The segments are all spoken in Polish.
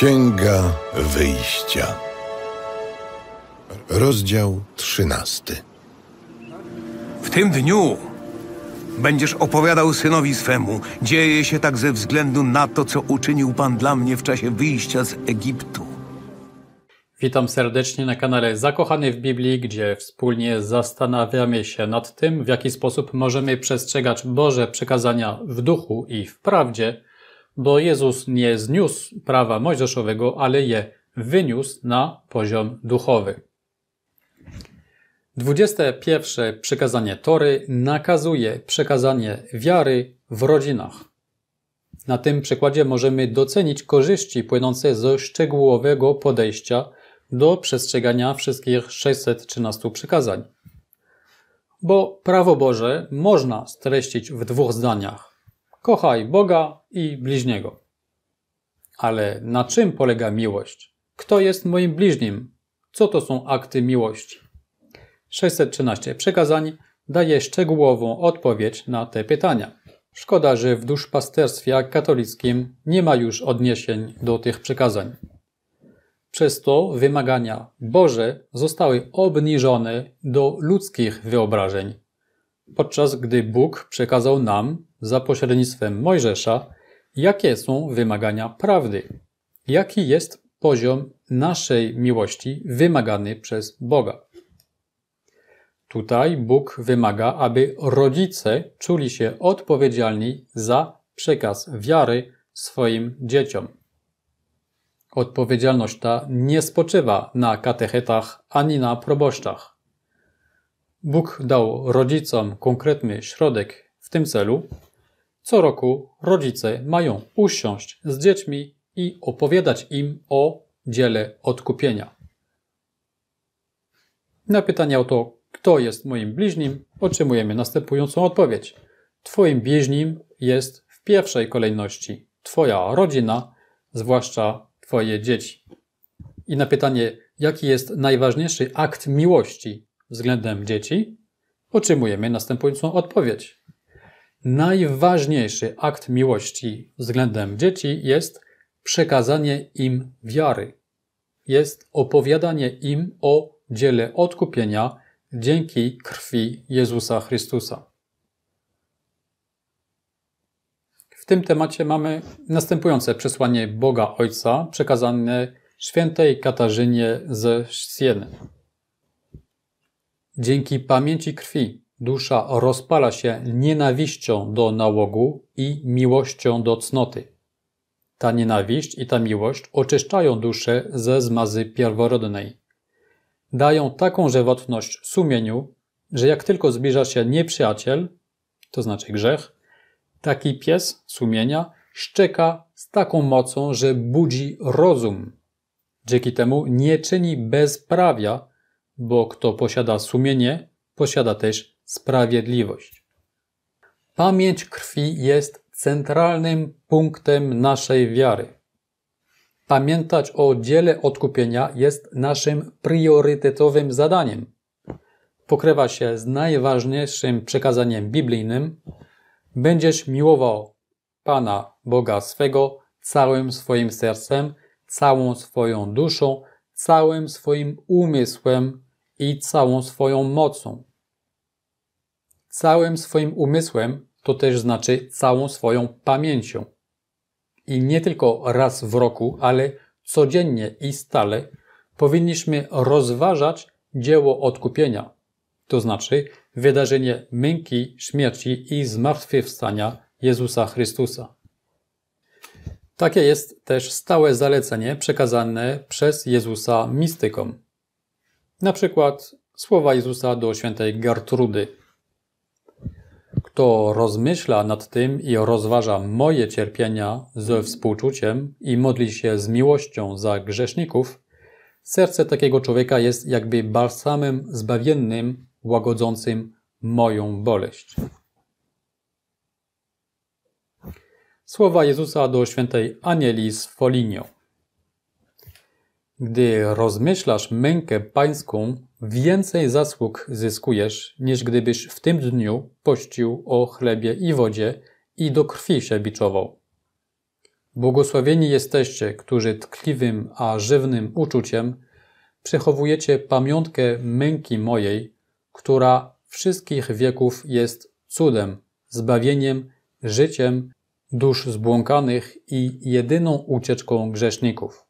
Księga Wyjścia. Rozdział 13. W tym dniu będziesz opowiadał synowi swemu, dzieje się tak ze względu na to, co uczynił Pan dla mnie w czasie wyjścia z Egiptu. Witam serdecznie na kanale Zakochany w Biblii, gdzie wspólnie zastanawiamy się nad tym, w jaki sposób możemy przestrzegać Boże przekazania w duchu i w prawdzie bo Jezus nie zniósł prawa mojżeszowego, ale je wyniósł na poziom duchowy. 21 przekazanie Tory nakazuje przekazanie wiary w rodzinach. Na tym przykładzie możemy docenić korzyści płynące ze szczegółowego podejścia do przestrzegania wszystkich 613 przykazań. Bo prawo Boże można streścić w dwóch zdaniach kochaj Boga i bliźniego. Ale na czym polega miłość? Kto jest moim bliźnim? Co to są akty miłości? 613 przekazań daje szczegółową odpowiedź na te pytania. Szkoda, że w duszpasterstwie katolickim nie ma już odniesień do tych przekazań. Przez to wymagania Boże zostały obniżone do ludzkich wyobrażeń, podczas gdy Bóg przekazał nam za pośrednictwem Mojżesza, jakie są wymagania prawdy, jaki jest poziom naszej miłości wymagany przez Boga. Tutaj Bóg wymaga, aby rodzice czuli się odpowiedzialni za przekaz wiary swoim dzieciom. Odpowiedzialność ta nie spoczywa na katechetach ani na proboszczach. Bóg dał rodzicom konkretny środek w tym celu, co roku rodzice mają usiąść z dziećmi i opowiadać im o dziele odkupienia. Na pytanie o to, kto jest moim bliźnim, otrzymujemy następującą odpowiedź. Twoim bliźnim jest w pierwszej kolejności Twoja rodzina, zwłaszcza Twoje dzieci. I na pytanie, jaki jest najważniejszy akt miłości względem dzieci, otrzymujemy następującą odpowiedź. Najważniejszy akt miłości względem dzieci jest przekazanie im wiary, jest opowiadanie im o dziele odkupienia dzięki krwi Jezusa Chrystusa. W tym temacie mamy następujące przesłanie Boga Ojca przekazane świętej Katarzynie ze Sieny. Dzięki pamięci krwi Dusza rozpala się nienawiścią do nałogu i miłością do cnoty. Ta nienawiść i ta miłość oczyszczają duszę ze zmazy pierworodnej. Dają taką żywotność sumieniu, że jak tylko zbliża się nieprzyjaciel, to znaczy grzech, taki pies sumienia szczeka z taką mocą, że budzi rozum. Dzięki temu nie czyni bezprawia, bo kto posiada sumienie, posiada też sprawiedliwość. Pamięć krwi jest centralnym punktem naszej wiary. Pamiętać o dziele odkupienia jest naszym priorytetowym zadaniem. Pokrywa się z najważniejszym przekazaniem biblijnym: Będziesz miłował Pana Boga swego całym swoim sercem, całą swoją duszą, całym swoim umysłem i całą swoją mocą całym swoim umysłem, to też znaczy całą swoją pamięcią. I nie tylko raz w roku, ale codziennie i stale powinniśmy rozważać dzieło odkupienia, to znaczy wydarzenie męki, śmierci i zmartwychwstania Jezusa Chrystusa. Takie jest też stałe zalecenie przekazane przez Jezusa mistykom. Na przykład słowa Jezusa do świętej Gertrudy – kto rozmyśla nad tym i rozważa moje cierpienia ze współczuciem i modli się z miłością za grzeszników, serce takiego człowieka jest jakby balsamem zbawiennym, łagodzącym moją boleść. Słowa Jezusa do świętej Anieli z Folinio. Gdy rozmyślasz mękę pańską, więcej zasług zyskujesz, niż gdybyś w tym dniu pościł o chlebie i wodzie i do krwi się biczował. Błogosławieni jesteście, którzy tkliwym a żywnym uczuciem przechowujecie pamiątkę męki mojej, która wszystkich wieków jest cudem, zbawieniem, życiem dusz zbłąkanych i jedyną ucieczką grzeszników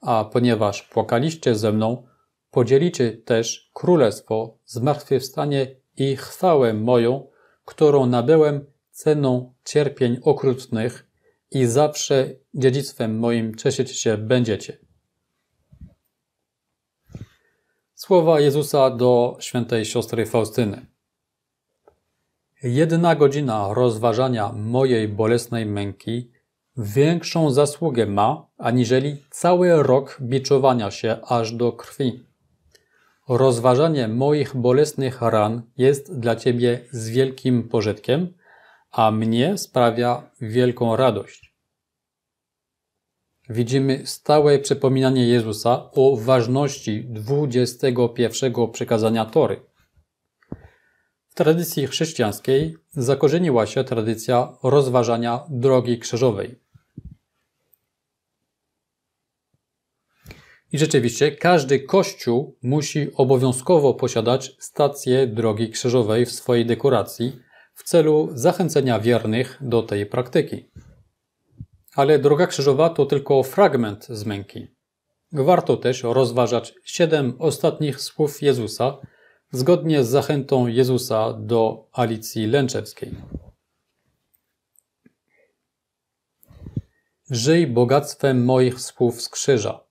a ponieważ płakaliście ze mną, podzielicie też królestwo, zmartwychwstanie i chwałę moją, którą nabyłem ceną cierpień okrutnych i zawsze dziedzictwem moim cieszyć się będziecie. Słowa Jezusa do świętej siostry Faustyny. Jedna godzina rozważania mojej bolesnej męki większą zasługę ma, aniżeli cały rok biczowania się aż do krwi. Rozważanie moich bolesnych ran jest dla Ciebie z wielkim pożytkiem, a mnie sprawia wielką radość. Widzimy stałe przypominanie Jezusa o ważności 21 przekazania Tory. W tradycji chrześcijańskiej zakorzeniła się tradycja rozważania drogi krzyżowej. I rzeczywiście każdy kościół musi obowiązkowo posiadać stację drogi krzyżowej w swojej dekoracji w celu zachęcenia wiernych do tej praktyki. Ale droga krzyżowa to tylko fragment z męki. Warto też rozważać siedem ostatnich słów Jezusa zgodnie z zachętą Jezusa do Alicji Lęczewskiej. Żyj bogactwem moich słów z krzyża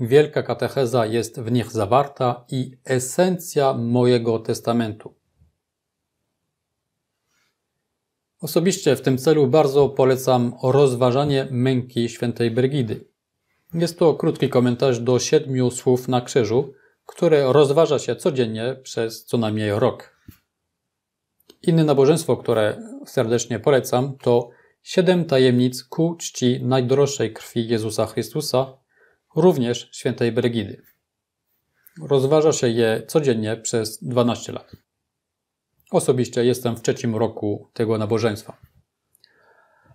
Wielka katecheza jest w nich zawarta i esencja mojego testamentu. Osobiście w tym celu bardzo polecam rozważanie męki świętej Brygidy. Jest to krótki komentarz do siedmiu słów na krzyżu, które rozważa się codziennie przez co najmniej rok. Inne nabożeństwo, które serdecznie polecam, to Siedem tajemnic ku czci najdroższej krwi Jezusa Chrystusa również świętej Brygidy. Rozważa się je codziennie przez 12 lat. Osobiście jestem w trzecim roku tego nabożeństwa.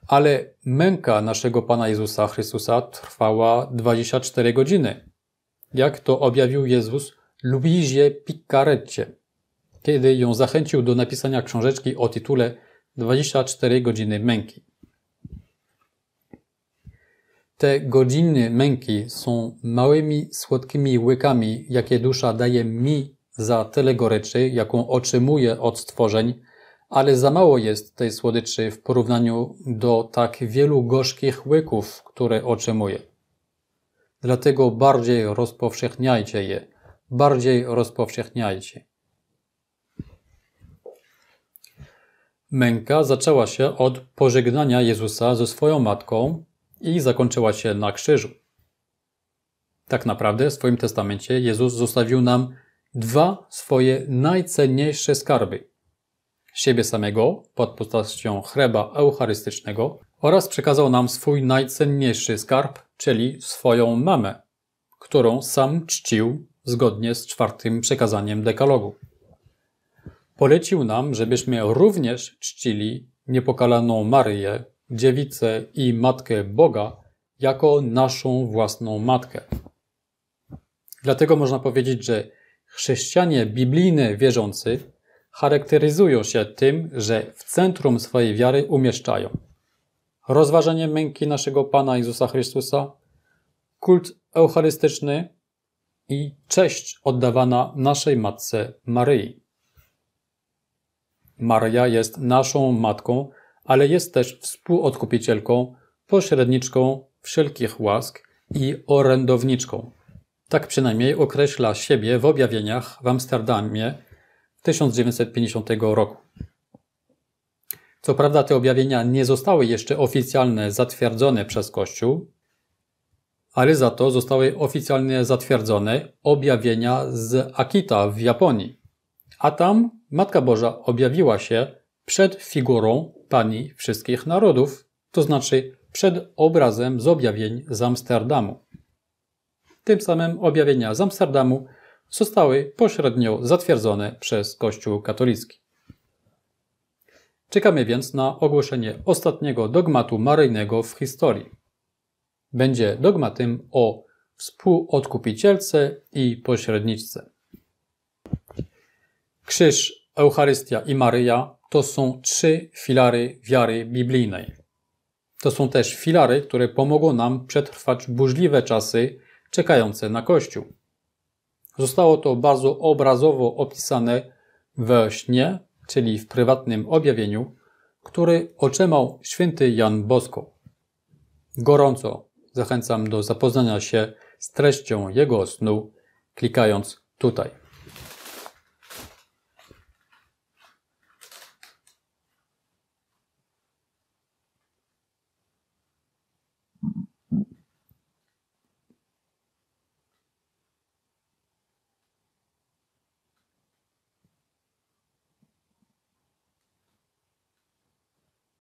Ale męka naszego Pana Jezusa Chrystusa trwała 24 godziny. Jak to objawił Jezus Lubizie Picarecie, kiedy ją zachęcił do napisania książeczki o tytule 24 godziny męki. Te godziny męki są małymi, słodkimi łykami, jakie dusza daje mi za tyle goryczy, jaką otrzymuje od stworzeń, ale za mało jest tej słodyczy w porównaniu do tak wielu gorzkich łyków, które otrzymuje. Dlatego bardziej rozpowszechniajcie je, bardziej rozpowszechniajcie. Męka zaczęła się od pożegnania Jezusa ze swoją matką, i zakończyła się na krzyżu. Tak naprawdę w swoim testamencie Jezus zostawił nam dwa swoje najcenniejsze skarby: siebie samego pod postacią chleba eucharystycznego oraz przekazał nam swój najcenniejszy skarb, czyli swoją mamę, którą sam czcił zgodnie z czwartym przekazaniem dekalogu. Polecił nam, żebyśmy również czcili niepokalaną Maryję, dziewicę i matkę Boga jako naszą własną matkę. Dlatego można powiedzieć, że chrześcijanie biblijne wierzący charakteryzują się tym, że w centrum swojej wiary umieszczają rozważanie męki naszego Pana Jezusa Chrystusa, kult eucharystyczny i cześć oddawana naszej matce Maryi. Maria jest naszą matką, ale jest też współodkupicielką, pośredniczką wszelkich łask i orędowniczką. Tak przynajmniej określa siebie w objawieniach w Amsterdamie 1950 roku. Co prawda te objawienia nie zostały jeszcze oficjalnie zatwierdzone przez Kościół, ale za to zostały oficjalnie zatwierdzone objawienia z Akita w Japonii. A tam Matka Boża objawiła się przed figurą Pani wszystkich narodów, to znaczy przed obrazem z objawień z Amsterdamu. Tym samym objawienia z Amsterdamu zostały pośrednio zatwierdzone przez Kościół katolicki. Czekamy więc na ogłoszenie ostatniego dogmatu maryjnego w historii. Będzie dogmatem o współodkupicielce i pośredniczce. Krzyż, Eucharystia i Maryja to są trzy filary wiary biblijnej. To są też filary, które pomogą nam przetrwać burzliwe czasy czekające na Kościół. Zostało to bardzo obrazowo opisane we śnie, czyli w prywatnym objawieniu, który otrzymał święty Jan Bosko. Gorąco zachęcam do zapoznania się z treścią jego snu, klikając tutaj.